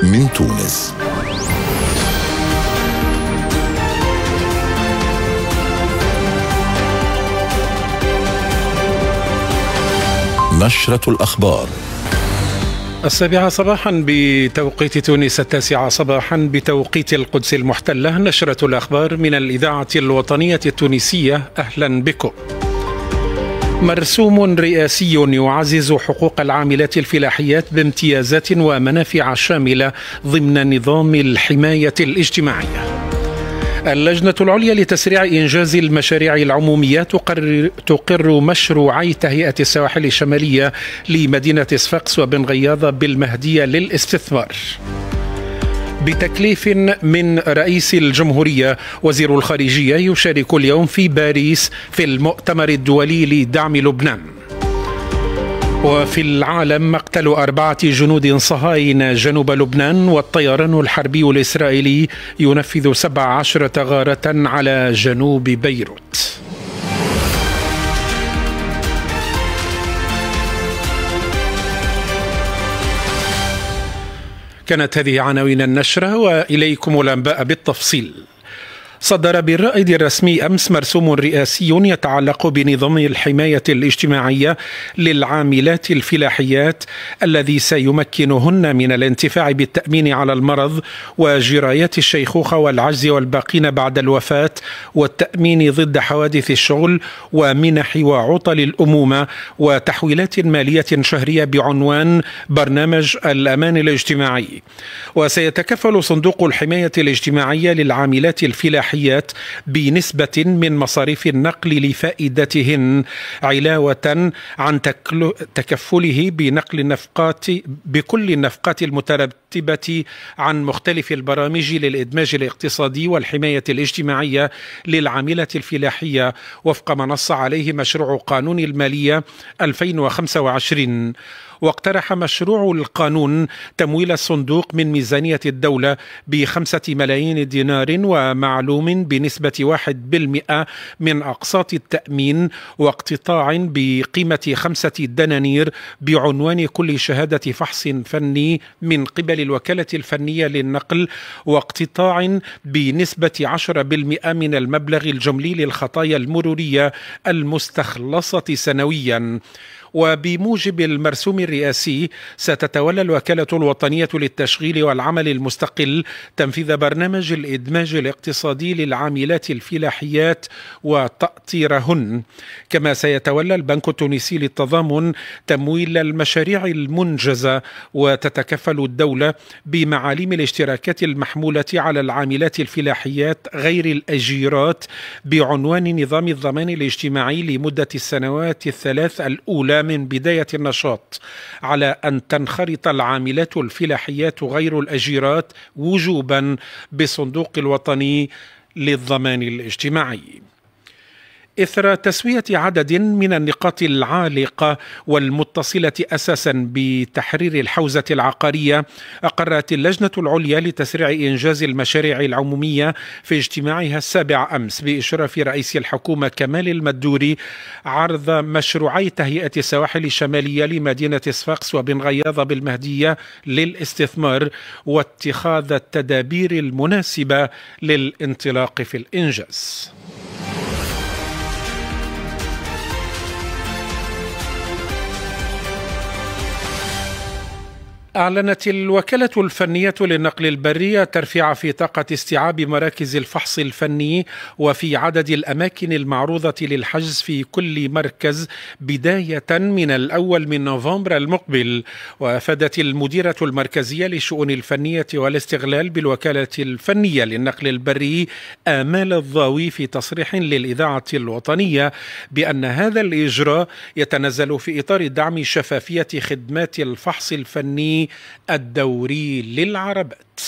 من تونس نشرة الأخبار السابعة صباحا بتوقيت تونس التاسعة صباحا بتوقيت القدس المحتلة نشرة الأخبار من الإذاعة الوطنية التونسية أهلا بكم مرسوم رئاسي يعزز حقوق العاملات الفلاحيات بامتيازات ومنافع شامله ضمن نظام الحمايه الاجتماعيه اللجنة العليا لتسريع إنجاز المشاريع العمومية تقرر, تقر مشروعي تهيئة السواحل الشمالية لمدينة صفاقس وبن غياضة بالمهدية للاستثمار. بتكليف من رئيس الجمهورية وزير الخارجية يشارك اليوم في باريس في المؤتمر الدولي لدعم لبنان وفي العالم مقتل أربعة جنود صهاينة جنوب لبنان والطيران الحربي الإسرائيلي ينفذ سبع عشرة غارة على جنوب بيروت كانت هذه عناوين النشرة وإليكم الأنباء بالتفصيل صدر بالرائد الرسمي امس مرسوم رئاسي يتعلق بنظام الحمايه الاجتماعيه للعاملات الفلاحيات الذي سيمكنهن من الانتفاع بالتامين على المرض وجرايات الشيخوخه والعجز والباقين بعد الوفاه والتامين ضد حوادث الشغل ومنح وعطل الامومه وتحويلات ماليه شهريه بعنوان برنامج الامان الاجتماعي وسيتكفل صندوق الحمايه الاجتماعيه للعاملات الفلاحيات الصلاحيات بنسبة من مصاريف النقل لفائدتهن علاوة عن تكفله بنقل النفقات بكل النفقات المترتبة عن مختلف البرامج للإدماج الاقتصادي والحماية الاجتماعية للعاملة الفلاحية وفق ما نص عليه مشروع قانون المالية 2025 واقترح مشروع القانون تمويل الصندوق من ميزانية الدولة بخمسة ملايين دينار ومعلوم بنسبة واحد بالمئة من أقساط التأمين واقتطاع بقيمة خمسة دنانير بعنوان كل شهادة فحص فني من قبل الوكالة الفنية للنقل واقتطاع بنسبة 10% من المبلغ الجملي للخطايا المرورية المستخلصة سنويا وبموجب المرسوم الرئاسي ستتولى الوكالة الوطنية للتشغيل والعمل المستقل تنفيذ برنامج الإدماج الاقتصادي للعاملات الفلاحيات وتأطيرهن كما سيتولى البنك التونسي للتضامن تمويل المشاريع المنجزة وتتكفل الدولة بمعاليم الاشتراكات المحمولة على العاملات الفلاحيات غير الأجيرات بعنوان نظام الضمان الاجتماعي لمدة السنوات الثلاث الأولى من بداية النشاط على أن تنخرط العاملات الفلاحيات غير الأجيرات وجوبا بالصندوق الوطني للضمان الاجتماعي اثر تسويه عدد من النقاط العالقه والمتصله اساسا بتحرير الحوزه العقاريه اقرت اللجنه العليا لتسريع انجاز المشاريع العموميه في اجتماعها السابع امس باشراف رئيس الحكومه كمال المدوري عرض مشروعي تهيئه السواحل الشماليه لمدينه صفاقس وبن غياضه بالمهديه للاستثمار واتخاذ التدابير المناسبه للانطلاق في الانجاز. أعلنت الوكالة الفنية للنقل البري ترفيع في طاقة استيعاب مراكز الفحص الفني وفي عدد الأماكن المعروضة للحجز في كل مركز بداية من الأول من نوفمبر المقبل وأفادت المديرة المركزية للشؤون الفنية والاستغلال بالوكالة الفنية للنقل البري آمال الضاوي في تصريح للإذاعة الوطنية بأن هذا الإجراء يتنزل في إطار دعم شفافية خدمات الفحص الفني الدوري للعربات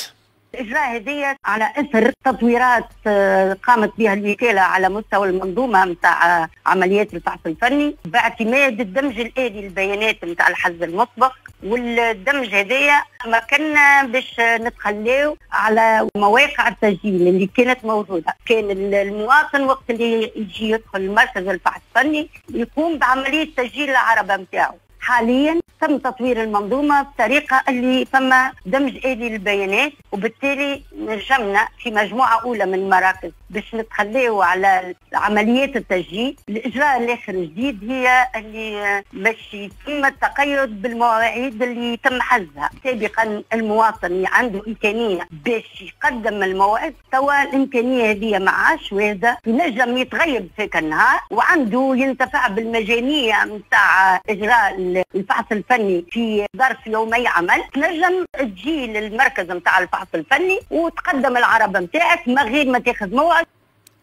الإجراء هدية على أثر تطويرات آه، قامت بها الوكالة على مستوى المنظومة نتاع آه، عمليات الفحص الفني باعتماد الدمج الآلي للبيانات نتاع الحز المسبق والدمج هذايا مكنا باش نتخلاو على مواقع التسجيل اللي كانت موجوده كان المواطن وقت اللي يجي يدخل مركز الفحص الفني يقوم بعمليه تسجيل العربه نتاعو حاليا تم تطوير المنظومة بطريقة اللي تم دمج آلي للبيانات وبالتالي نجمنا في مجموعة أولى من المراكز باش نتخليو على عمليات التسجيل الاجراء الاخر الجديد هي اللي باش يتم التقيد بالمواعيد اللي تم حجزها سابقا المواطن عنده امكانيه باش يقدم الموعد توا الامكانيه هذه ما عادش واجده ينجم يتغيب فيك النهار وعنده ينتفع بالمجانيه نتاع اجراء الفحص الفني في ظرف يومي عمل تنجم تجي للمركز نتاع الفحص الفني وتقدم العربه نتاعك ما غير ما تاخذ موعد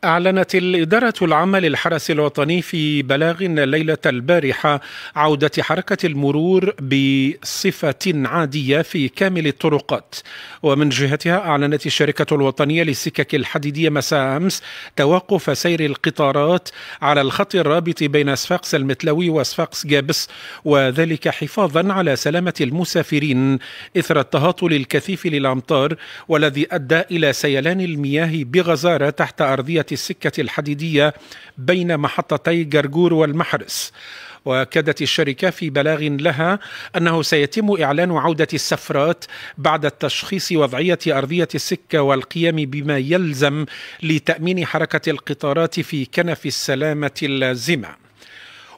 أعلنت الإدارة العامة للحرس الوطني في بلاغ الليلة البارحة عودة حركة المرور بصفة عادية في كامل الطرقات ومن جهتها أعلنت الشركة الوطنية للسكك الحديدية مساء أمس توقف سير القطارات على الخط الرابط بين صفاقس المتلوي وصفاقس جابس وذلك حفاظا على سلامة المسافرين إثر التهاطل الكثيف للأمطار والذي أدى إلى سيلان المياه بغزارة تحت أرضية السكة الحديدية بين محطتي جرجور والمحرس واكدت الشركه في بلاغ لها انه سيتم اعلان عوده السفرات بعد التشخيص وضعيه ارضيه السكه والقيام بما يلزم لتامين حركه القطارات في كنف السلامه اللازمه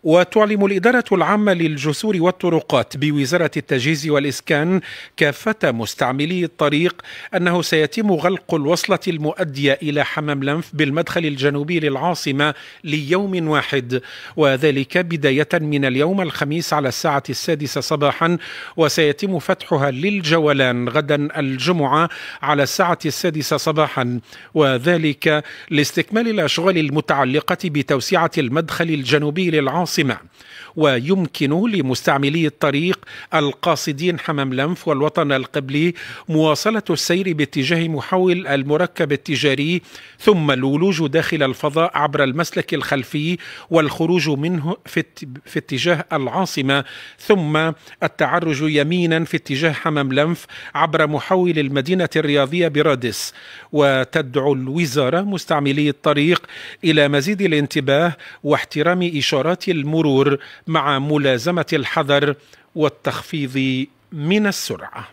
وتعلم الإدارة العامة للجسور والطرقات بوزارة التجهيز والإسكان كافة مستعملي الطريق أنه سيتم غلق الوصلة المؤدية إلى حمام لنف بالمدخل الجنوبي للعاصمة ليوم واحد وذلك بداية من اليوم الخميس على الساعة السادسة صباحا وسيتم فتحها للجولان غدا الجمعة على الساعة السادسة صباحا وذلك لاستكمال الأشغال المتعلقة بتوسعة المدخل الجنوبي للعاصمة العاصمة ويمكن لمستعملي الطريق القاصدين حمام لنف والوطن القبلي مواصلة السير باتجاه محول المركب التجاري ثم الولوج داخل الفضاء عبر المسلك الخلفي والخروج منه في اتجاه العاصمة ثم التعرج يمينا في اتجاه حمام لنف عبر محول المدينة الرياضية برادس وتدعو الوزارة مستعملي الطريق إلى مزيد الانتباه واحترام إشارات المرور مع ملازمه الحذر والتخفيض من السرعه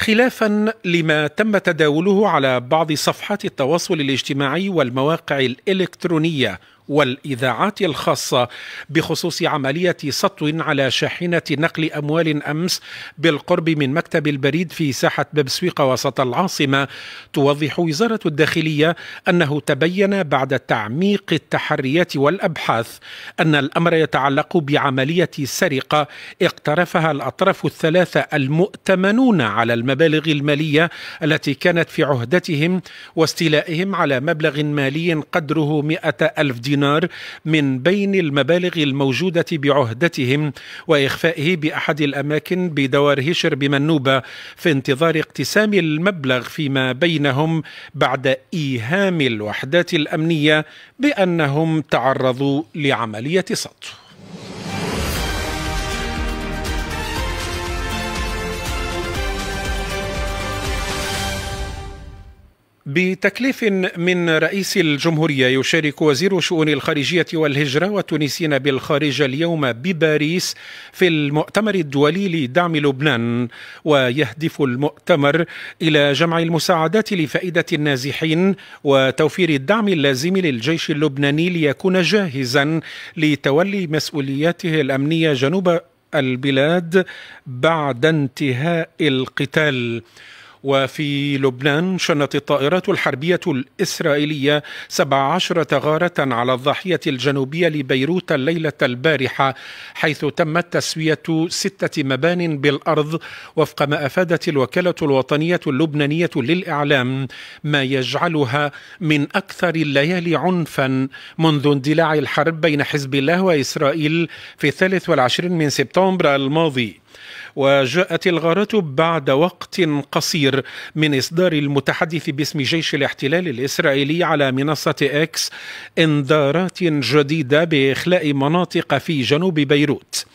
خلافا لما تم تداوله على بعض صفحات التواصل الاجتماعي والمواقع الالكترونيه والإذاعات الخاصة بخصوص عملية سطو على شاحنة نقل أموال أمس بالقرب من مكتب البريد في ساحة سويقة وسط العاصمة توضح وزارة الداخلية أنه تبين بعد تعميق التحريات والأبحاث أن الأمر يتعلق بعملية سرقة اقترفها الأطراف الثلاثة المؤتمنون على المبالغ المالية التي كانت في عهدتهم واستيلائهم على مبلغ مالي قدره مئة ألف دينار دينار من بين المبالغ الموجودة بعهدتهم وإخفائه بأحد الأماكن بدوار هشر بمنوبة في انتظار اقتسام المبلغ فيما بينهم بعد إيهام الوحدات الأمنية بأنهم تعرضوا لعملية سطو بتكليف من رئيس الجمهورية يشارك وزير شؤون الخارجية والهجرة والتونسيين بالخارج اليوم بباريس في المؤتمر الدولي لدعم لبنان ويهدف المؤتمر إلى جمع المساعدات لفائدة النازحين وتوفير الدعم اللازم للجيش اللبناني ليكون جاهزا لتولي مسؤولياته الأمنية جنوب البلاد بعد انتهاء القتال وفي لبنان شنت الطائرات الحربية الإسرائيلية 17 غارة على الضاحية الجنوبية لبيروت الليلة البارحة حيث تمت تسوية ستة مبان بالأرض وفق ما أفادت الوكالة الوطنية اللبنانية للإعلام ما يجعلها من أكثر الليالي عنفا منذ اندلاع الحرب بين حزب الله وإسرائيل في الثالث والعشرين من سبتمبر الماضي وجاءت الغارة بعد وقت قصير من إصدار المتحدث باسم جيش الاحتلال الإسرائيلي على منصة إكس إنذارات جديدة بإخلاء مناطق في جنوب بيروت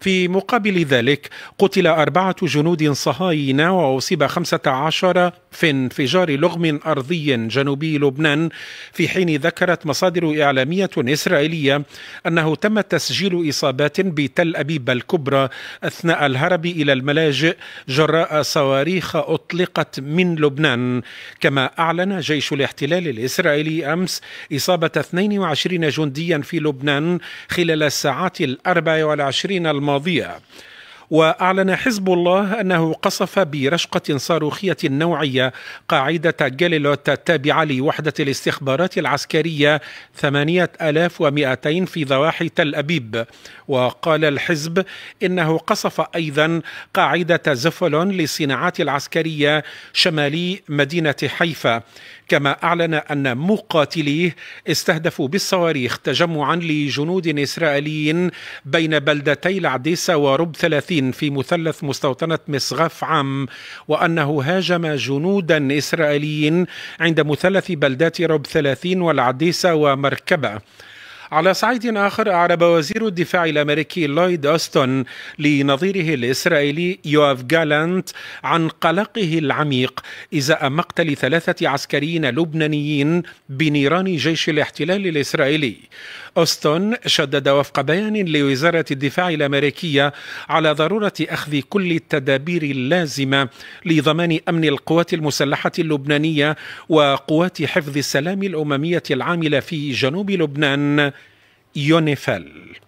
في مقابل ذلك قتل أربعة جنود صهاينة وأصيب 15 في انفجار لغم أرضي جنوبي لبنان في حين ذكرت مصادر إعلامية إسرائيلية أنه تم تسجيل إصابات بتل أبيب الكبرى أثناء الهرب إلى الملاجئ جراء صواريخ أطلقت من لبنان كما أعلن جيش الاحتلال الإسرائيلي أمس إصابة 22 جنديا في لبنان خلال الساعات الأربع والعشرين الماضية الماضيه واعلن حزب الله انه قصف برشقه صاروخيه نوعيه قاعده جاليلوت التابعه لوحده الاستخبارات العسكريه 8200 في ضواحي تل ابيب وقال الحزب انه قصف ايضا قاعده زفلون للصناعات العسكريه شمالي مدينه حيفا كما أعلن أن مقاتليه استهدفوا بالصواريخ تجمعا لجنود إسرائيليين بين بلدتي العديسة ورب 30 في مثلث مستوطنة مسغف عام وأنه هاجم جنودا إسرائيليين عند مثلث بلدات رب 30 والعديسة ومركبة على صعيد آخر أعرب وزير الدفاع الأمريكي لويد أوستون لنظيره الإسرائيلي يوف جالانت عن قلقه العميق إزاء مقتل ثلاثة عسكريين لبنانيين بنيران جيش الاحتلال الإسرائيلي أوستون شدد وفق بيان لوزارة الدفاع الأمريكية على ضرورة أخذ كل التدابير اللازمة لضمان أمن القوات المسلحة اللبنانية وقوات حفظ السلام الأممية العاملة في جنوب لبنان يونيفيل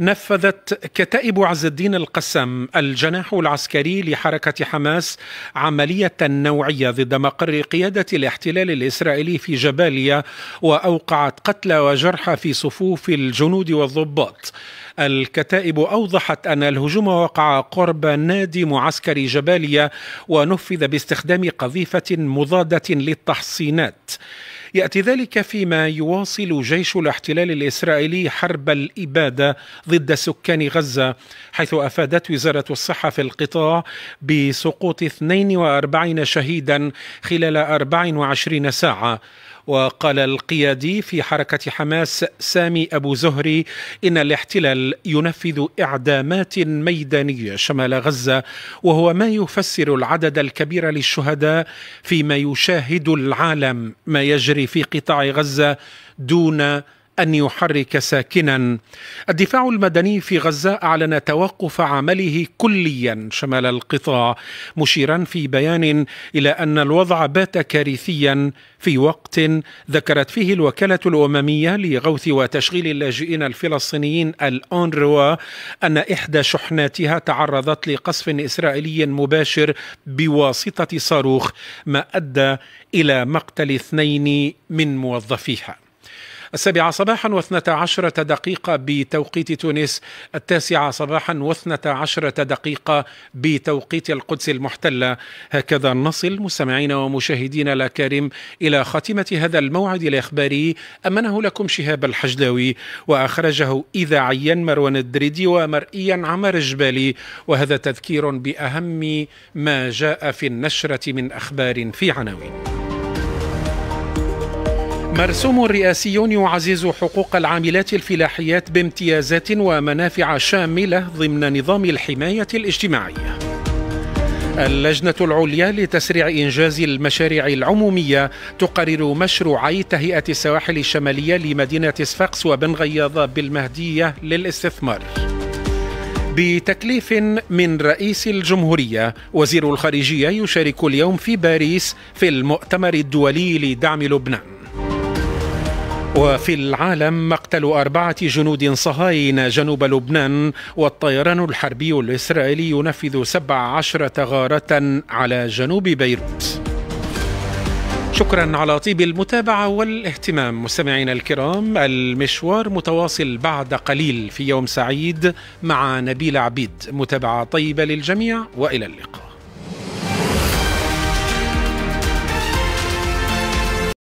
نفذت كتائب عز الدين القسم الجناح العسكري لحركة حماس عملية نوعية ضد مقر قيادة الاحتلال الإسرائيلي في جباليا وأوقعت قتلى وجرحى في صفوف الجنود والضباط الكتائب أوضحت أن الهجوم وقع قرب نادي معسكر جباليا ونفذ باستخدام قذيفة مضادة للتحصينات ياتي ذلك فيما يواصل جيش الاحتلال الاسرائيلي حرب الاباده ضد سكان غزه حيث افادت وزاره الصحه في القطاع بسقوط 42 شهيدا خلال 24 ساعه وقال القيادي في حركة حماس سامي أبو زهري إن الاحتلال ينفذ إعدامات ميدانية شمال غزة وهو ما يفسر العدد الكبير للشهداء فيما يشاهد العالم ما يجري في قطاع غزة دون أن يحرك ساكنا الدفاع المدني في غزة أعلن توقف عمله كليا شمال القطاع مشيرا في بيان إلى أن الوضع بات كارثيا في وقت ذكرت فيه الوكالة الأممية لغوث وتشغيل اللاجئين الفلسطينيين الأونروا أن إحدى شحناتها تعرضت لقصف إسرائيلي مباشر بواسطة صاروخ ما أدى إلى مقتل اثنين من موظفيها السابعة صباحا واثنة عشرة دقيقة بتوقيت تونس التاسعة صباحا واثنة عشرة دقيقة بتوقيت القدس المحتلة هكذا نصل مستمعينا ومشاهدينا الأكارم إلى خاتمة هذا الموعد الإخباري أمنه لكم شهاب الحجلاوي وأخرجه إذاعيا مروان الدريدي ومرئيا عمر الجبالي وهذا تذكير بأهم ما جاء في النشرة من أخبار في عناوين مرسوم رئاسي يعزز حقوق العاملات الفلاحيات بامتيازات ومنافع شامله ضمن نظام الحمايه الاجتماعيه. اللجنه العليا لتسريع انجاز المشاريع العموميه تقرر مشروعي تهيئه السواحل الشماليه لمدينه صفاقس وبن غياض بالمهديه للاستثمار. بتكليف من رئيس الجمهورية وزير الخارجية يشارك اليوم في باريس في المؤتمر الدولي لدعم لبنان وفي العالم مقتل أربعة جنود صهاينة جنوب لبنان والطيران الحربي الإسرائيلي ينفذ 17 غارة على جنوب بيروت شكرا على طيب المتابعة والاهتمام مستمعينا الكرام المشوار متواصل بعد قليل في يوم سعيد مع نبيل عبيد متابعة طيبة للجميع وإلى اللقاء